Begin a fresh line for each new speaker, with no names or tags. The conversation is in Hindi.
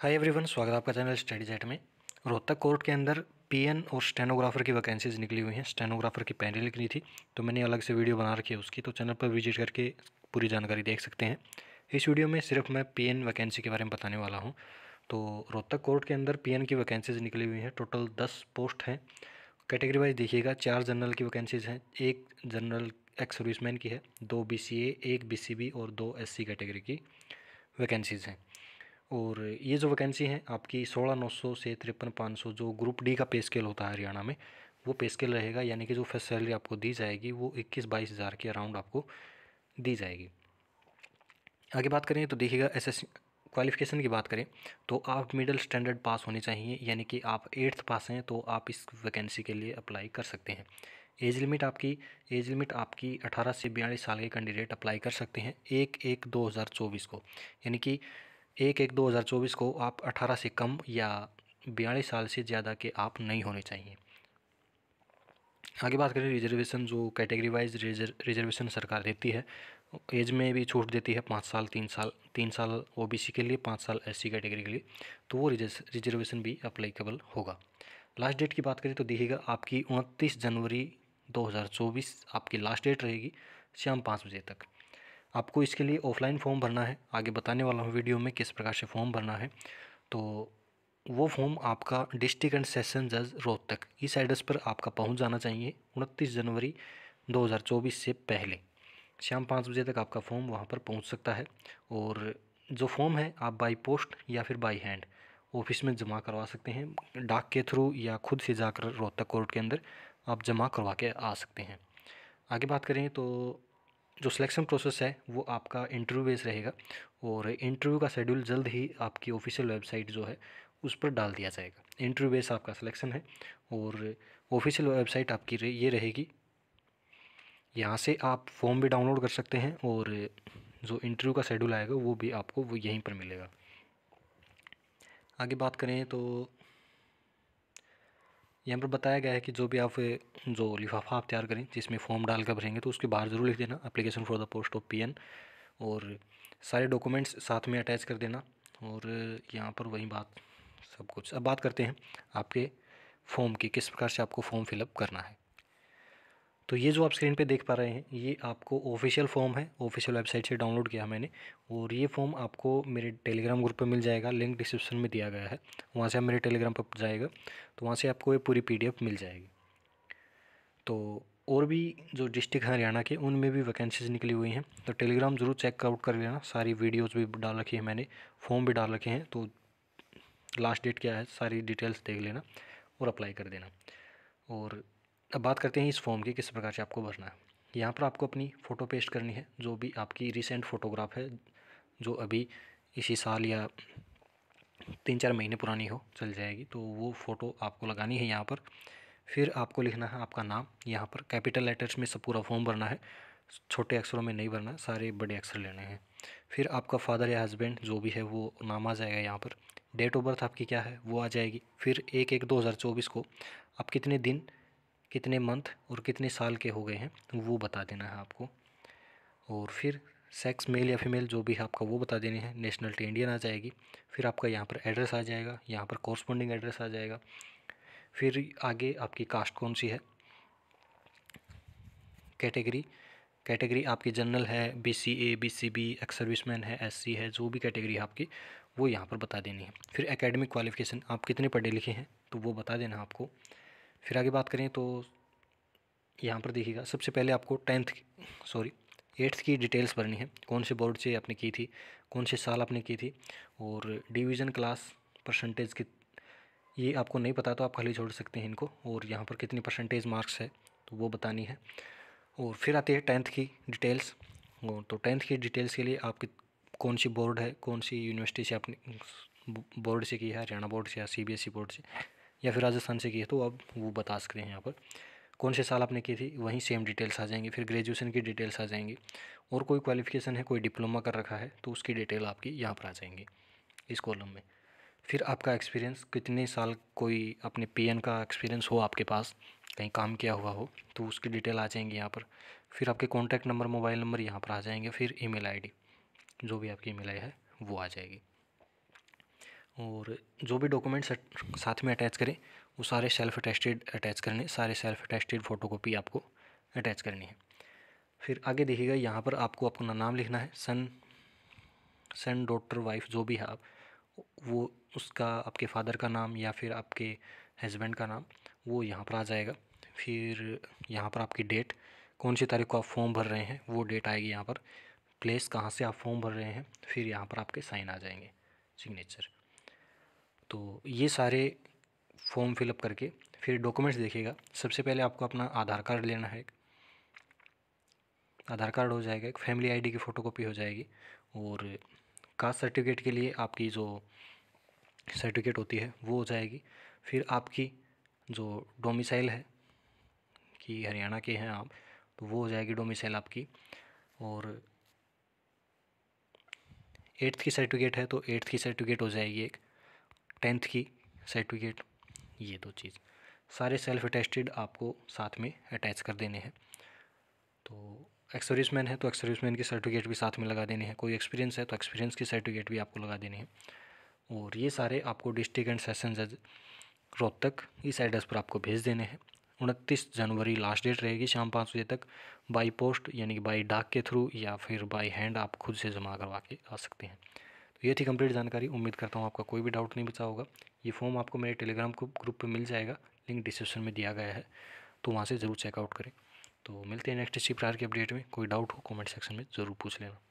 हाय एवरीवन स्वागत है आपका चैनल स्टडी जेट में रोहतक कोर्ट के अंदर पीएन और स्टेनोग्राफर की वैकेंसीज निकली हुई हैं स्टेनोग्राफर की पहले निकली थी तो मैंने अलग से वीडियो बना रखी है उसकी तो चैनल पर विजिट करके पूरी जानकारी देख सकते हैं इस वीडियो में सिर्फ मैं पी वैकेंसी के बारे में बताने वाला हूँ तो रोहतक कोर्ट के अंदर पी की वैकेंसीज निकली हुई हैं टोटल दस पोस्ट हैं कैटेगरी वाइज देखिएगा चार जनरल की वैकेंसीज हैं एक जनरल एक्स सर्विसमैन की है दो बी एक बी और दो एस कैटेगरी की वैकेंसीज़ हैं और ये जो वैकेंसी है आपकी सोलह नौ सौ से तिरपन पाँच सौ जो ग्रुप डी का पे स्केल होता है हरियाणा में वो पे स्केल रहेगा यानी कि जो फर्स्ट सैलरी आपको दी जाएगी वो इक्कीस बाईस हज़ार के अराउंड आपको दी जाएगी आगे बात करें तो देखिएगा एस क्वालिफ़िकेशन की बात करें तो आप मिडिल स्टैंडर्ड पास होने चाहिए यानी कि आप एट्थ पास हैं तो आप इस वैकेंसी के लिए अप्लाई कर सकते हैं एज लिमिट आपकी एज लिमिट आपकी 18 से बयालीस साल के कैंडिडेट अप्लाई कर सकते हैं एक एक 2024 को यानी कि एक एक दो हज़ार चौबीस को आप अठारह से कम या बयालीस साल से ज़्यादा के आप नहीं होने चाहिए आगे बात करें रिजर्वेशन जो कैटेगरी वाइज रिजर्वेशन सरकार देती है एज में भी छूट देती है पाँच साल तीन साल तीन साल ओबीसी के लिए पाँच साल एससी कैटेगरी के लिए तो वो रिजर्वेशन भी अप्लाइकेबल होगा लास्ट डेट की बात करें तो देखिएगा आपकी उनतीस जनवरी 2024 आपकी लास्ट डेट रहेगी शाम पाँच बजे तक आपको इसके लिए ऑफलाइन फॉर्म भरना है आगे बताने वाला हूँ वीडियो में किस प्रकार से फॉर्म भरना है तो वो फॉर्म आपका डिस्ट्रिक्ट एंड सेशन जज रोहतक इस एड्रेस पर आपका पहुँच जाना चाहिए उनतीस जनवरी दो से पहले शाम पाँच बजे तक आपका फॉर्म वहाँ पर पहुँच सकता है और जो फॉर्म है आप बाई पोस्ट या फिर बाई हैंड ऑफिस में जमा करवा सकते हैं डाक के थ्रू या खुद से जाकर रोहतक कोर्ट के अंदर आप जमा करवा के आ सकते हैं आगे बात करें तो जो सिलेक्शन प्रोसेस है वो आपका इंटरव्यू बेस रहेगा और इंटरव्यू का शेड्यूल जल्द ही आपकी ऑफिशियल वेबसाइट जो है उस पर डाल दिया जाएगा इंटरव्यू बेस आपका सिलेक्शन है और ऑफिशियल वेबसाइट आपकी ये रहेगी यहाँ से आप फॉर्म भी डाउनलोड कर सकते हैं और जो इंटरव्यू का शेड्यूल आएगा वो भी आपको वो यहीं पर मिलेगा आगे बात करें तो यहाँ पर बताया गया है कि जो भी आप जो लिफाफा आप तैयार करें जिसमें फॉर्म डाल कर भरेंगे तो उसके बाहर ज़रूर लिख देना application for the post of P और सारे डॉक्यूमेंट्स साथ में अटैच कर देना और यहाँ पर वही बात सब कुछ अब बात करते हैं आपके फॉर्म की किस प्रकार से आपको फॉर्म फिलअप करना है तो ये जो आप स्क्रीन पे देख पा रहे हैं ये आपको ऑफिशियल फॉर्म है ऑफिशियल वेबसाइट से डाउनलोड किया मैंने और ये फॉर्म आपको मेरे टेलीग्राम ग्रुप पे मिल जाएगा लिंक डिस्क्रिप्शन में दिया गया है वहाँ से आप मेरे टेलीग्राम पर जाएगा तो वहाँ से आपको ये पूरी पी मिल जाएगी तो और भी जो डिस्ट्रिक्ट हरियाणा के उनमें भी वैकेंसीज निकली हुई हैं तो टेलीग्राम ज़रूर चेकआउट कर लेना सारी वीडियोज़ भी डाल रखी है मैंने फॉर्म भी डाल रखे हैं तो लास्ट डेट क्या है सारी डिटेल्स देख लेना और अप्लाई कर देना और अब बात करते हैं इस फॉर्म की किस प्रकार से आपको भरना है यहाँ पर आपको अपनी फ़ोटो पेस्ट करनी है जो भी आपकी रिसेंट फ़ोटोग्राफ है जो अभी इसी साल या तीन चार महीने पुरानी हो चल जाएगी तो वो फ़ोटो आपको लगानी है यहाँ पर फिर आपको लिखना है आपका नाम यहाँ पर कैपिटल लेटर्स में सब पूरा फॉर्म भरना है छोटे अक्षरों में नहीं भरना सारे बड़े अक्षर लेने हैं फिर आपका फादर या हस्बैंड जो भी है वो नाम आ जाएगा यहाँ पर डेट ऑफ बर्थ आपकी क्या है वो आ जाएगी फिर एक एक दो हज़ार चौबीस को आप कितने दिन कितने मंथ और कितने साल के हो गए हैं वो बता देना है आपको और फिर सेक्स मेल या फीमेल जो भी है आपका वो बता देने हैं नेशनलिटी इंडियन आ जाएगी फिर आपका यहाँ पर एड्रेस आ जाएगा यहाँ पर कॉरस्पॉन्डिंग एड्रेस आ जाएगा फिर आगे आपकी कास्ट कौन सी है कैटेगरी कैटेगरी आपकी जनरल है B C A B C B ex serviceman है एस सी है जो भी कैटेगरी है आपकी वो यहाँ पर बता देनी है फिर एकेडमिक क्वालिफिकेशन आप कितने पढ़े लिखे हैं तो वो बता देना आपको फिर आगे बात करें तो यहाँ पर देखिएगा सबसे पहले आपको टेंथ सॉरी एट्थ की डिटेल्स भरनी है कौन से बोर्ड से आपने की थी कौन से साल आपने की थी और डिवीज़न क्लास परसेंटेज की ये आपको नहीं पता तो आप खाली छोड़ सकते हैं इनको और यहाँ पर कितनी परसेंटेज मार्क्स है तो वो बतानी है और फिर आती है टेंथ की डिटेल्स तो टेंथ की डिटेल्स के लिए आपकी कौन सी बोर्ड है कौन सी यूनिवर्सिटी से आपने बोर्ड से की है हरियाणा बोर्ड से या सी बोर्ड e से या फिर राजस्थान से किए तो आप वो बता सकते हैं यहाँ पर कौन से साल आपने की थी वहीं सेम डिटेल्स आ जाएंगी फिर ग्रेजुएशन की डिटेल्स आ जाएंगी और कोई क्वालिफिकेशन है कोई डिप्लोमा कर रखा है तो उसकी डिटेल आपकी यहाँ पर आ जाएंगी इस कॉलम में फिर आपका एक्सपीरियंस कितने साल कोई अपने पीएन का एक्सपीरियंस हो आपके पास कहीं काम किया हुआ हो तो उसकी डिटेल आ जाएंगी यहाँ पर फिर आपके कॉन्टैक्ट नंबर मोबाइल नंबर यहाँ पर आ जाएंगे फिर ई मेल जो भी आपकी ई आई है वो आ जाएगी और जो भी डॉक्यूमेंट्स साथ में अटैच करें वो सारे सेल्फ अटेस्टेड अटैच करने सारे सेल्फ फ़ोटो फ़ोटोकॉपी आपको अटैच करनी है फिर आगे देखिएगा यहाँ पर आपको अपना नाम लिखना है सन सन डॉटर वाइफ जो भी है आप वो उसका आपके फादर का नाम या फिर आपके हस्बैंड का नाम वो यहाँ पर आ जाएगा फिर यहाँ पर आपकी डेट कौन सी तारीख को आप फॉर्म भर रहे हैं वो डेट आएगी यहाँ पर प्लेस कहाँ से आप फॉर्म भर रहे हैं फिर यहाँ पर आपके साइन आ जाएंगे सिग्नेचर तो ये सारे फॉर्म फिलअप करके फिर डॉक्यूमेंट्स देखिएगा सबसे पहले आपको अपना आधार कार्ड लेना है आधार कार्ड हो जाएगा एक फैमिली आईडी की फ़ोटोकॉपी हो जाएगी और कास्ट सर्टिफिकेट के लिए आपकी जो सर्टिफिकेट होती है वो हो जाएगी फिर आपकी जो डोमिसाइल है कि हरियाणा के हैं आप तो वो हो जाएगी डोमिसाइल आपकी और एट्थ की सर्टिफिकेट है तो एट्थ की सर्टिफिकेट हो जाएगी एक टेंथ की सर्टिफिकेट ये दो चीज़ सारे सेल्फ अटेस्टेड आपको साथ में अटैच कर देने हैं तो एक्सर्विसमैन है तो एक्सर्विसमैन की सर्टिफिकेट भी साथ में लगा देने हैं कोई एक्सपीरियंस है तो एक्सपीरियंस की सर्टिफिकेट भी आपको लगा देने हैं और ये सारे आपको डिस्ट्रिक्ट एंड सेशन जज रोहतक इस एड्रेस पर आपको भेज देने हैं उनतीस जनवरी लास्ट डेट रहेगी शाम पाँच बजे तक बाई पोस्ट यानी कि बाई डाक के थ्रू या फिर बाई हैंड आप खुद से जमा करवा के आ सकते हैं तो ये थी कंप्लीट जानकारी उम्मीद करता हूँ आपका कोई भी डाउट नहीं बचा होगा ये फॉर्म आपको मेरे टेलीग्राम ग्रुप पर मिल जाएगा लिंक डिस्क्रिप्शन में दिया गया है तो वहाँ से ज़रूर चेकआउट करें तो मिलते हैं नेक्स्ट इसी प्रकार की अपडेट में कोई डाउट हो कमेंट सेक्शन में ज़रूर पूछ लेना